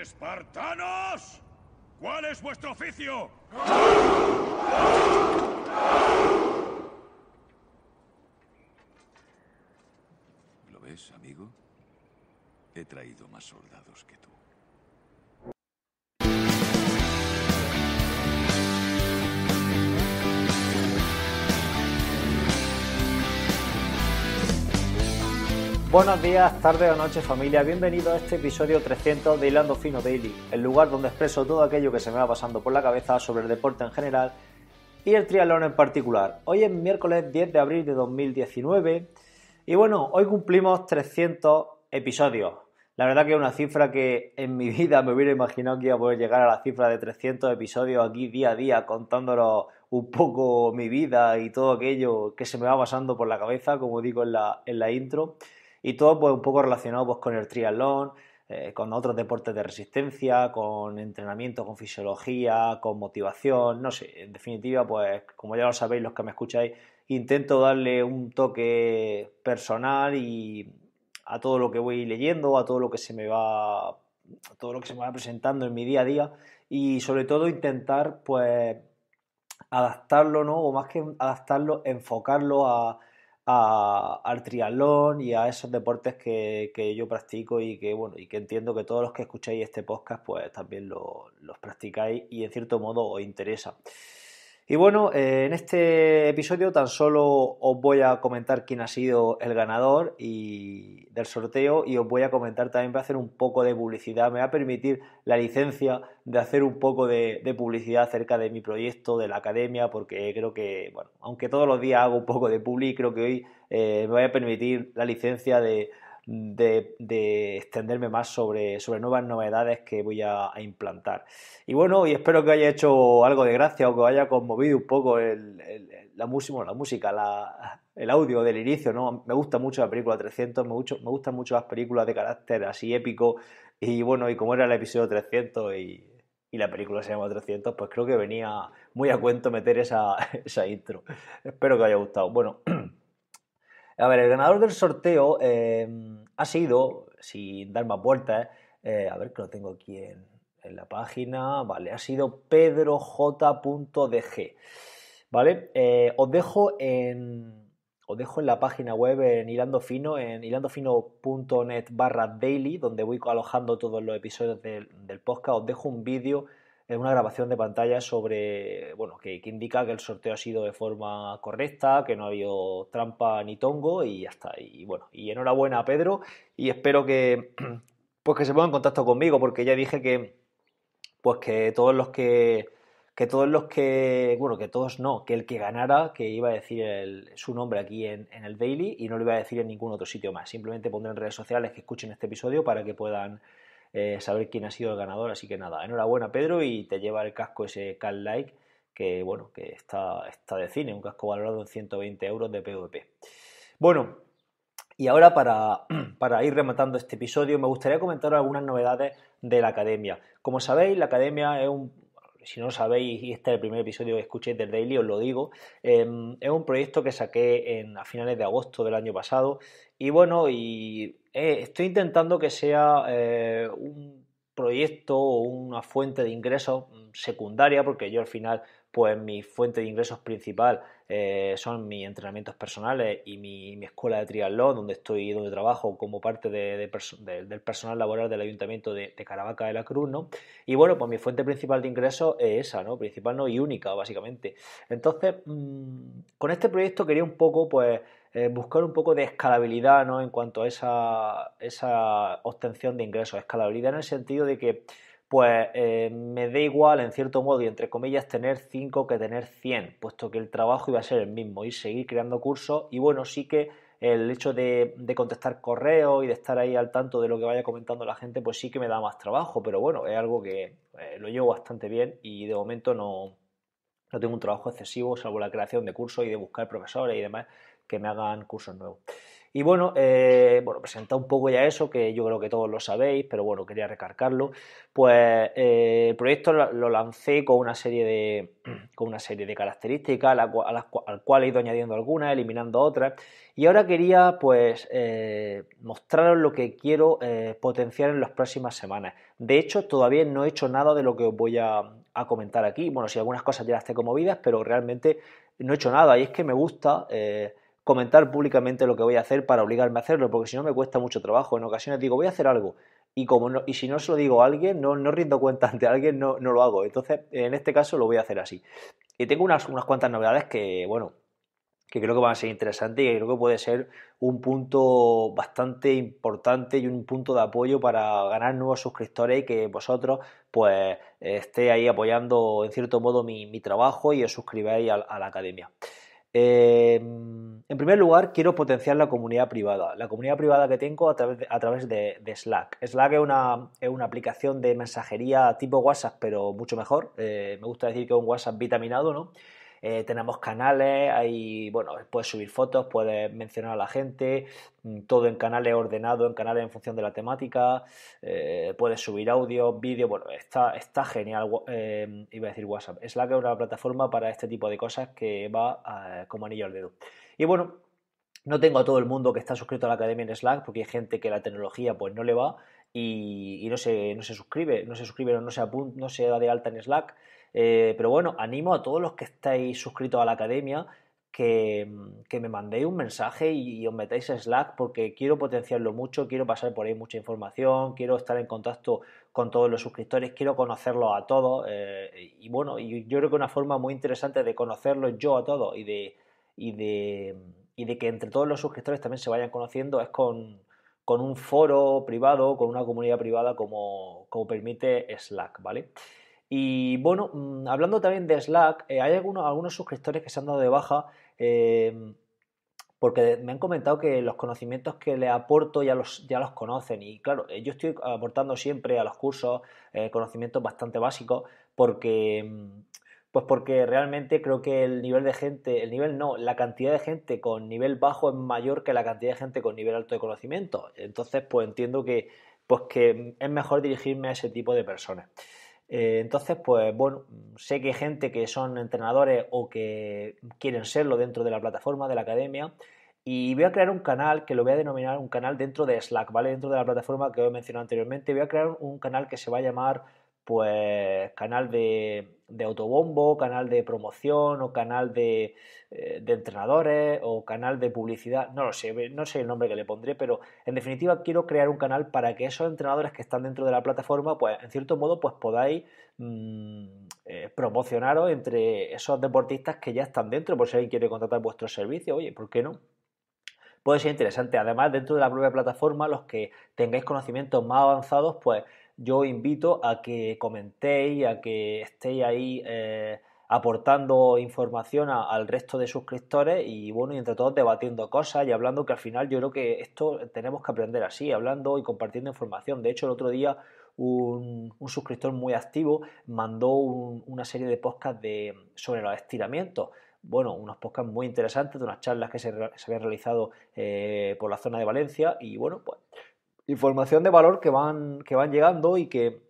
¡Espartanos! ¿Cuál es vuestro oficio? ¿Lo ves, amigo? He traído más soldados que tú. Buenos días, tardes o noche familia, bienvenido a este episodio 300 de Hilando Fino Daily, el lugar donde expreso todo aquello que se me va pasando por la cabeza sobre el deporte en general y el triatlón en particular. Hoy es miércoles 10 de abril de 2019 y bueno, hoy cumplimos 300 episodios. La verdad que es una cifra que en mi vida me hubiera imaginado que iba a poder llegar a la cifra de 300 episodios aquí día a día contándonos un poco mi vida y todo aquello que se me va pasando por la cabeza, como digo en la intro y todo pues un poco relacionado pues, con el triatlón, eh, con otros deportes de resistencia, con entrenamiento, con fisiología, con motivación, no sé, en definitiva pues como ya lo sabéis los que me escucháis, intento darle un toque personal y a todo lo que voy leyendo, a todo lo que se me va todo lo que se me va presentando en mi día a día y sobre todo intentar pues adaptarlo, ¿no? O más que adaptarlo, enfocarlo a, a, al triatlón y a esos deportes que, yo practico y que bueno y que entiendo que todos los que escucháis este podcast pues también los practicáis y en cierto modo os interesa. Y bueno, eh, en este episodio tan solo os voy a comentar quién ha sido el ganador y del sorteo y os voy a comentar también, voy a hacer un poco de publicidad, me va a permitir la licencia de hacer un poco de, publicidad acerca de mi proyecto, de la academia, porque creo que, bueno, aunque todos los días hago un poco de publi, creo que hoy eh, me voy a permitir la licencia de, de, extenderme más sobre, sobre, nuevas novedades que voy a, implantar. Y bueno, y espero que haya hecho algo de gracia o que haya conmovido un poco la, música, la música, el audio del inicio, ¿no? Me gusta mucho la película 300, me, mucho me gustan mucho las películas de carácter así épico y bueno, y como era el episodio 300 y la película se llama 300, pues creo que venía muy a cuento meter esa, esa intro. Espero que haya gustado. Bueno, A ver, el ganador del sorteo em, ha sido, sin dar más vueltas, eh, a ver que lo tengo aquí en, la página, vale, ha sido pedroj.dg. ¿Vale? Eh, os dejo en os dejo en la página web en Hilando en hilandofino.net barra daily, donde voy alojando todos los episodios del, del podcast. Os dejo un vídeo una grabación de pantalla sobre, bueno, que, que, indica que el sorteo ha sido de forma correcta, que no ha habido trampa ni tongo y ya está. Y bueno, y enhorabuena a Pedro y espero que, pues que se ponga en contacto conmigo porque ya dije que, pues que todos los que, que todos los que, bueno, que todos no, que el que ganara, que iba a decir su nombre aquí en, en el daily y no lo iba a decir en ningún otro sitio más. Simplemente pondré en redes sociales que escuchen este episodio para que puedan eh, saber quién ha sido el ganador. Así que nada, enhorabuena Pedro y te lleva el casco ese Cal Like que bueno, que está, está de cine, un casco valorado en 120 euros de PVP. Bueno, y ahora para, para, ir rematando este episodio, me gustaría comentar algunas novedades de la academia. Como sabéis, la academia es un, si no lo sabéis, y este es el primer episodio que escuchéis del Daily, os lo digo, em, es un proyecto que saqué en, a finales de agosto del año pasado y bueno, y eh, estoy intentando que sea eh, un proyecto o una fuente de ingresos mm, secundaria, porque yo al final, pues mi fuente de ingresos principal eh, son mis entrenamientos personales y mi, escuela de triatlón, donde estoy, donde trabajo como parte del personal laboral del Ayuntamiento de, Caravaca de la Cruz, ¿no? Y bueno, pues mi fuente principal de ingresos es esa, ¿no? Principal no y única, básicamente. Entonces, mm, con este proyecto quería un poco, pues, eh, buscar un poco de escalabilidad ¿no? en cuanto a esa, obtención de ingresos. Escalabilidad en el sentido de que pues eh, me da igual, en cierto modo, y entre comillas, tener 5 que tener 100, puesto que el trabajo iba a ser el mismo, y seguir creando cursos. Y bueno, sí que el hecho de, contestar correos y de estar ahí al tanto de lo que vaya comentando la gente, pues sí que me da más trabajo, pero bueno, es algo que eh, lo llevo bastante bien y de momento no, no tengo un trabajo excesivo, salvo la creación de cursos y de buscar profesores y demás, que me hagan cursos nuevos. Y bueno, eh, bueno, presenta un poco ya eso, que yo creo que todos lo sabéis, pero bueno, quería recargarlo. Pues eh, el proyecto lo, lancé con una serie de, con una serie de características, a, las, al cual he ido añadiendo algunas, eliminando otras. Y ahora quería pues eh, mostraros lo que quiero potenciar en las próximas semanas. De hecho, todavía no he hecho nada de lo que os voy a, a comentar aquí. Bueno, si algunas cosas ya las tengo movidas, pero realmente no he hecho nada. Y es que me gusta comentar públicamente lo que voy a hacer para obligarme a hacerlo, porque si no me cuesta mucho trabajo. En ocasiones digo, voy a hacer algo, y, como y si no se lo digo a alguien, no, rindo cuenta ante alguien, no, no, lo hago. Entonces, en este caso lo voy a hacer así. Y tengo unas, unas cuantas novedades que, bueno, que creo que van a ser interesantes y que creo que puede ser un punto bastante importante y un punto de apoyo para ganar nuevos suscriptores y que vosotros pues eh, esté ahí apoyando en cierto modo mi, trabajo y os suscribáis a la academia. Em, en primer lugar, quiero potenciar la comunidad privada, la comunidad privada que tengo a través de, Slack. Slack es una, aplicación de mensajería tipo WhatsApp, pero mucho mejor. Eh, me gusta decir que es un WhatsApp vitaminado, ¿no? Eh, tenemos canales, hay, bueno, puedes subir fotos, puedes mencionar a la gente, mm, todo en canales ordenado, en canales en función de la temática, eh, puedes subir audio, vídeo, bueno, está, genial, em, iba a decir WhatsApp, Slack es una plataforma para este tipo de cosas que va eh, como anillo al dedo. Y bueno, no tengo a todo el mundo que está suscrito a la academia en Slack, porque hay gente que la tecnología pues no le va y, no, se, suscribe, no se suscribe, no se, apunta, no se da de alta en Slack. Eh, pero bueno, animo a todos los que estáis suscritos a la academia que, mm, me mandéis un mensaje y, os metáis a Slack porque quiero potenciarlo mucho, quiero pasar por ahí mucha información, quiero estar en contacto con todos los suscriptores, quiero conocerlos a todos eh, y bueno, y yo creo que una forma muy interesante de conocerlos yo a todos y de, y de, que entre todos los suscriptores también se vayan conociendo es con, un foro privado, con una comunidad privada como, como permite Slack, ¿vale? Y bueno, mm, hablando también de Slack, eh, hay algunos, suscriptores que se han dado de baja. Em, porque me han comentado que los conocimientos que le aporto ya los, ya los conocen y claro, eh, yo estoy aportando siempre a los cursos eh, conocimientos bastante básicos porque em, pues porque realmente creo que el nivel de gente, el nivel no, la cantidad de gente con nivel bajo es mayor que la cantidad de gente con nivel alto de conocimiento. Entonces, pues entiendo que pues que es mejor dirigirme a ese tipo de personas. Eh, entonces, pues bueno, sé que hay gente que son entrenadores o que quieren serlo dentro de la plataforma, de la academia, y voy a crear un canal que lo voy a denominar un canal dentro de Slack, ¿vale? Dentro de la plataforma que os he mencionado anteriormente, voy a crear un canal que se va a llamar pues canal de, autobombo, canal de promoción o canal eh, de, entrenadores o canal de publicidad, no lo sé, no sé el nombre que le pondré, pero en definitiva quiero crear un canal para que esos entrenadores que están dentro de la plataforma, pues en cierto modo, pues podáis mm, eh, promocionaros entre esos deportistas que ya están dentro, por si alguien quiere contratar vuestro servicio oye, ¿por qué no? Puede ser interesante. Además, dentro de la propia plataforma, los que tengáis conocimientos más avanzados, pues yo invito a que comentéis, a que estéis ahí eh, aportando información al resto de suscriptores y bueno, y entre todos debatiendo cosas y hablando que al final yo creo que esto tenemos que aprender así, hablando y compartiendo información. De hecho, el otro día un, suscriptor muy activo mandó una serie de podcasts de, sobre los estiramientos bueno, unos podcasts muy interesantes, de unas charlas que se, habían realizado eh, por la zona de Valencia y bueno, pues información de valor que van, que van llegando y que,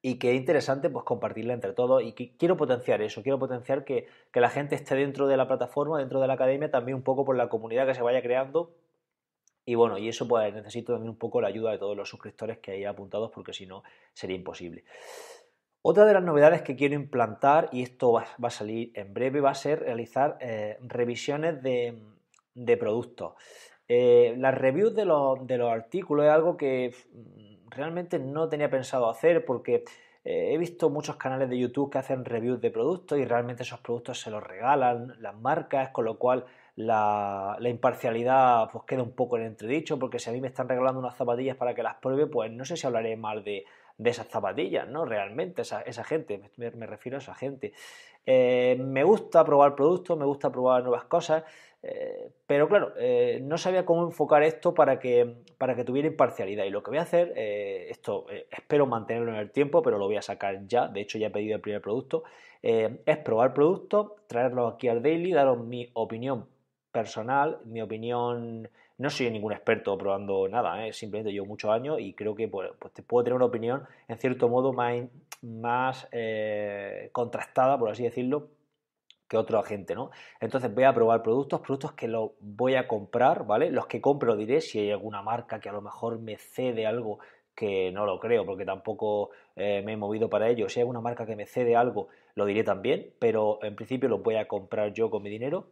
y que es interesante pues, compartirla entre todos. Y que quiero potenciar eso, quiero potenciar que, que la gente esté dentro de la plataforma, dentro de la academia, también un poco por la comunidad que se vaya creando. Y bueno, y eso pues necesito también un poco la ayuda de todos los suscriptores que hay apuntados porque si no sería imposible. Otra de las novedades que quiero implantar, y esto va, a salir en breve, va a ser realizar eh, revisiones de, de productos. Eh, las reviews de los, artículos es algo que mm, realmente no tenía pensado hacer porque eh, he visto muchos canales de YouTube que hacen reviews de productos y realmente esos productos se los regalan las marcas, con lo cual la, imparcialidad pues queda un poco en entredicho, porque si a mí me están regalando unas zapatillas para que las pruebe, pues no sé si hablaré mal de, esas zapatillas, ¿no? Realmente, esa, gente, me, refiero a esa gente. Eh, me gusta probar productos, me gusta probar nuevas cosas, eh, pero claro, eh, no sabía cómo enfocar esto para que, para que tuviera imparcialidad. Y lo que voy a hacer, eh, esto espero mantenerlo en el tiempo, pero lo voy a sacar ya. De hecho, ya he pedido el primer producto. es probar productos, traerlos aquí al daily, daros mi opinión personal, mi opinión. No soy ningún experto probando nada, simplemente llevo muchos años y creo que pues puedo tener una opinión en cierto modo más contrastada, por así decirlo, que agente, ¿no? Entonces voy a probar productos, productos que los voy a comprar, ¿vale? Los que compro diré si hay alguna marca que a lo mejor me cede algo que no lo creo porque tampoco eh, me he movido para ello. Si hay alguna marca que me cede algo, lo diré también, pero en principio lo voy a comprar yo con mi dinero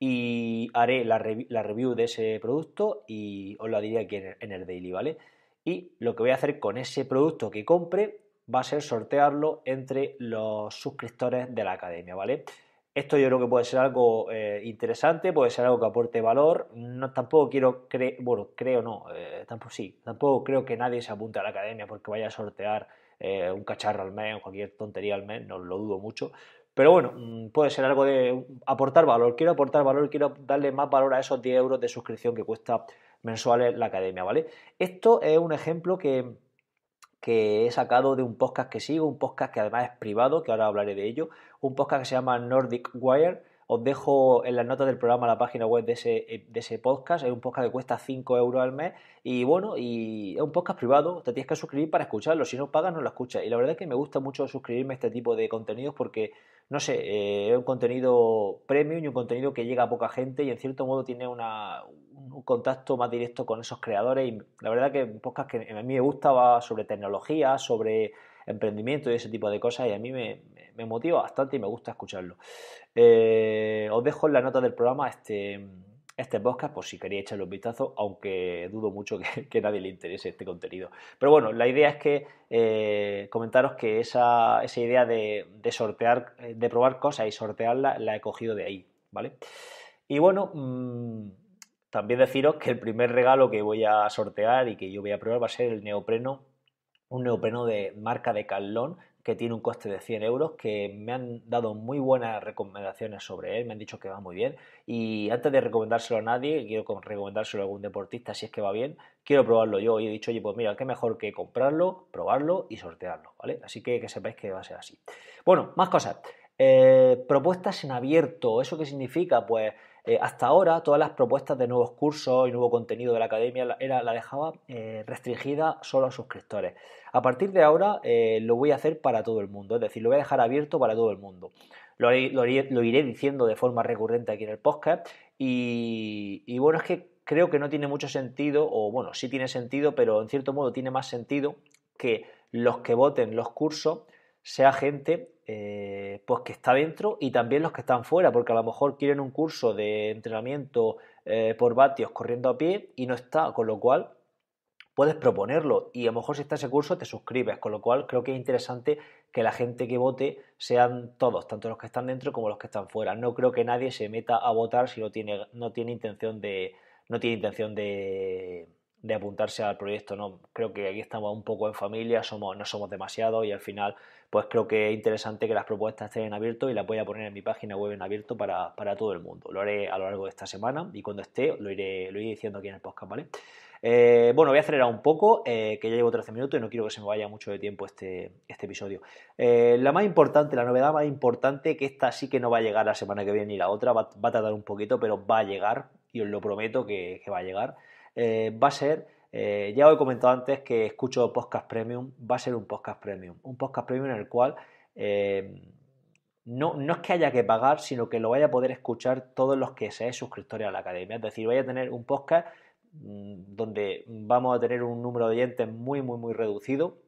y haré la, review de ese producto y os lo diré aquí en el daily, ¿vale? Y lo que voy a hacer con ese producto que compre va a ser sortearlo entre los suscriptores de la academia, ¿vale? Esto yo creo que puede ser algo eh, interesante, puede ser algo que aporte valor. No, tampoco quiero, bueno, creo no, eh, tampoco sí, tampoco creo que nadie se apunte a la academia porque vaya a sortear eh, un cacharro al mes o cualquier tontería al mes, no lo dudo mucho. Pero bueno, mm, puede ser algo de aportar valor. Quiero aportar valor, quiero darle más valor a esos 10 euros de suscripción que cuesta mensuales la academia, ¿vale? Esto es un ejemplo que que he sacado de un podcast que sigo, un podcast que además es privado, que ahora hablaré de ello, un podcast que se llama Nordic Wire, os dejo en las notas del programa la página web de ese, eh, de ese podcast. Es un podcast que cuesta 5 euros al mes. Y bueno, y es un podcast privado. Te tienes que suscribir para escucharlo. Si no pagas, no lo escuchas. Y la verdad es que me gusta mucho suscribirme a este tipo de contenidos porque, no sé, eh, es un contenido premium y un contenido que llega a poca gente y en cierto modo tiene un contacto más directo con esos creadores. Y la verdad que un podcast que a mí me gusta va sobre tecnología, sobre emprendimiento y ese tipo de cosas y a mí me, motiva bastante y me gusta escucharlo. Eh, os dejo en la nota del programa este, este podcast por si queréis echarle un vistazo, aunque dudo mucho que, a nadie le interese este contenido. Pero bueno, la idea es que eh, comentaros que esa, idea de, sortear, de probar cosas y sortearla la he cogido de ahí, ¿vale? Y bueno... Mm, también deciros que el primer regalo que voy a sortear y que yo voy a probar va a ser el neopreno un neopreno de marca de Calón que tiene un coste de 100 euros, que me han dado muy buenas recomendaciones sobre él, me han dicho que va muy bien. Y antes de recomendárselo a nadie, quiero recomendárselo a algún deportista si es que va bien, quiero probarlo yo. Y he dicho, oye, pues mira, qué mejor que comprarlo, probarlo y sortearlo, ¿vale? Así que que sepáis que va a ser así. Bueno, más cosas. Eh, propuestas en abierto, ¿eso qué significa? Pues eh, hasta ahora, todas las propuestas de nuevos cursos y nuevo contenido de la academia la dejaba eh, restringida solo a suscriptores. A partir de ahora eh, lo voy a hacer para todo el mundo, es decir, lo voy a dejar abierto para todo el mundo. Lo, iré diciendo de forma recurrente aquí en el podcast y, y bueno, es que creo que no tiene mucho sentido, o bueno, sí tiene sentido, pero en cierto modo tiene más sentido que los que voten los cursos sea gente eh, pues que está dentro y también los que están fuera, porque a lo mejor quieren un curso de entrenamiento eh, por vatios corriendo a pie y no está, con lo cual puedes proponerlo y a lo mejor si está ese curso te suscribes, con lo cual creo que es interesante que la gente que vote sean todos, tanto los que están dentro como los que están fuera. No creo que nadie se meta a votar si no tiene, intención de no tiene intención de, apuntarse al proyecto, no, creo que aquí estamos un poco en familia, somos, no somos demasiados y al final pues creo que es interesante que las propuestas estén abiertas y las voy a poner en mi página web en abierto para, para todo el mundo. Lo haré a lo largo de esta semana y cuando esté lo iré, lo iré diciendo aquí en el podcast, ¿vale? Eh, bueno, voy a acelerar un poco, eh, que ya llevo 13 minutos y no quiero que se me vaya mucho de tiempo este, este episodio. Eh, la más importante, la novedad más importante, que esta sí que no va a llegar la semana que viene ni la otra, va, a tardar un poquito, pero va a llegar, y os lo prometo que va a llegar, va a ser eh, ya os he comentado antes que escucho podcast premium, va a ser un podcast premium, un podcast premium en el cual eh, no, no, es que haya que pagar, sino que lo vaya a poder escuchar todos los que seáis suscriptores a la academia. Es decir, vaya a tener un podcast mm, donde vamos a tener un número de oyentes muy, muy, muy reducido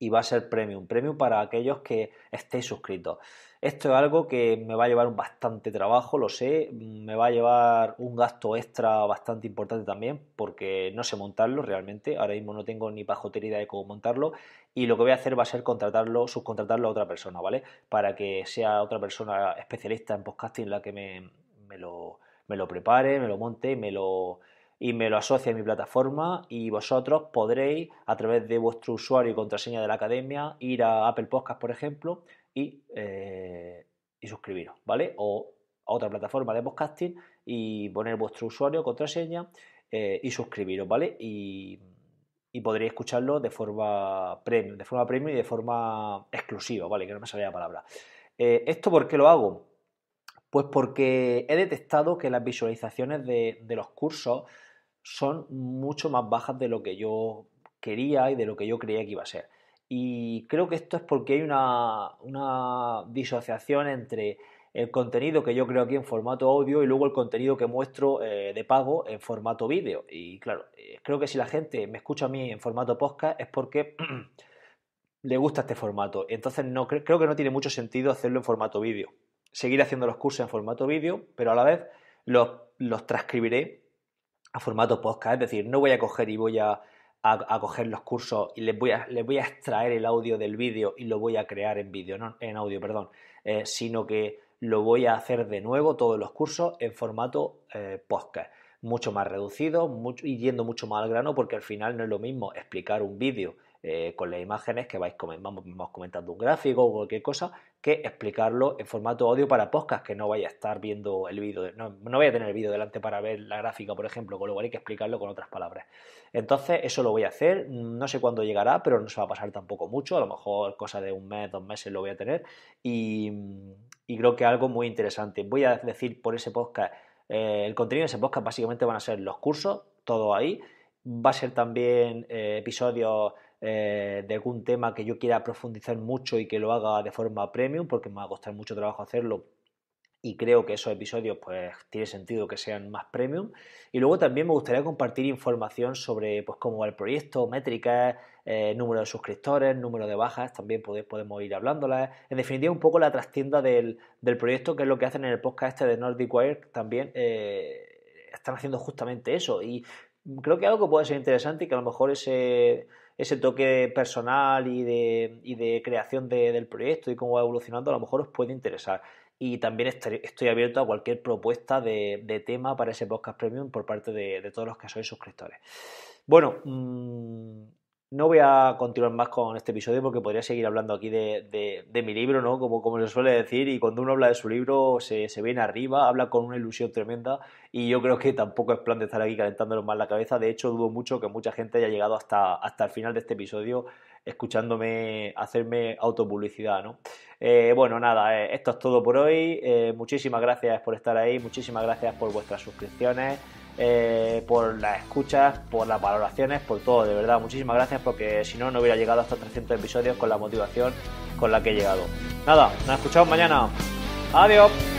y va a ser premium. Premium para aquellos que estéis suscritos. Esto es algo que me va a llevar un bastante trabajo, lo sé, me va a llevar un gasto extra bastante importante también, porque no sé montarlo realmente, ahora mismo no tengo ni pajotería de cómo montarlo, y lo que voy a hacer va a ser contratarlo, subcontratarlo a otra persona, ¿vale? Para que sea otra persona especialista en podcasting la que me, lo, me lo prepare, me lo monte y me lo y me lo a mi plataforma y vosotros podréis a través de vuestro usuario y contraseña de la academia ir a Apple Podcast por ejemplo eh, y, suscribiros, ¿vale? O a otra plataforma de podcasting y poner vuestro usuario, contraseña eh, y suscribiros, ¿vale? Y, podréis escucharlo de forma premium, de forma premium y de forma exclusiva, ¿vale? Que no me sale la palabra. Eh, ¿Esto por qué lo hago? Pues porque he detectado que las visualizaciones de los cursos son mucho más bajas de lo que yo quería y de lo que yo creía que iba a ser. Y creo que esto es porque hay una, disociación entre el contenido que yo creo aquí en formato audio y luego el contenido que muestro eh, de pago en formato vídeo. Y claro, eh, creo que si la gente me escucha a mí en formato podcast es porque le gusta este formato. Entonces no, creo que no tiene mucho sentido hacerlo en formato vídeo. Seguir haciendo los cursos en formato vídeo, pero a la vez los, los transcribiré a formato podcast. Es decir, no voy a coger y voy a a, coger los cursos y les voy, a, les voy a extraer el audio del vídeo y lo voy a crear en vídeo, no en audio, perdón, eh, sino que lo voy a hacer de nuevo todos los cursos en formato eh, podcast, mucho más reducido y yendo mucho más al grano porque al final no es lo mismo explicar un vídeo eh, con las imágenes que vais comentando, vamos un gráfico o cualquier cosa, que explicarlo en formato audio para podcast, que no vaya a estar viendo el vídeo, no, no vaya a tener el vídeo delante para ver la gráfica, por ejemplo, con lo cual hay que explicarlo con otras palabras. Entonces, eso lo voy a hacer, no sé cuándo llegará, pero no se va a pasar tampoco mucho, a lo mejor cosa de un mes, dos meses lo voy a tener, y, creo que algo muy interesante. Voy a decir por ese podcast, eh, el contenido de ese podcast básicamente van a ser los cursos, todo ahí, va a ser también eh, episodios eh, de algún tema que yo quiera profundizar mucho y que lo haga de forma premium, porque me va a costar mucho trabajo hacerlo y creo que esos episodios pues tiene sentido que sean más premium y luego también me gustaría compartir información sobre pues cómo va el proyecto, métricas, eh, número de suscriptores, número de bajas, también podemos ir hablándolas, en definitiva un poco la trastienda del, proyecto que es lo que hacen en el podcast este de Nordic Wire también eh, están haciendo justamente eso y creo que algo que puede ser interesante y que a lo mejor ese ese toque personal y de, y de creación del proyecto y cómo va evolucionando, a lo mejor os puede interesar. Y también estoy abierto a cualquier propuesta de, tema para ese podcast premium por parte de, todos los que sois suscriptores. Bueno, mm, no voy a continuar más con este episodio porque podría seguir hablando aquí de, de, mi libro, ¿no? Como, como se suele decir, y cuando uno habla de su libro se, se, viene arriba, habla con una ilusión tremenda y yo creo que tampoco es plan de estar aquí calentándonos más la cabeza. De hecho, dudo mucho que mucha gente haya llegado hasta, hasta el final de este episodio escuchándome hacerme autopublicidad, ¿no? Eh, bueno, nada, eh, esto es todo por hoy. Eh, muchísimas gracias por estar ahí, muchísimas gracias por vuestras suscripciones, por las escuchas, por las valoraciones, por todo, de verdad. Muchísimas gracias porque si no, no hubiera llegado a estos 300 episodios con la motivación con la que he llegado. Nada, nos escuchamos mañana. Adiós.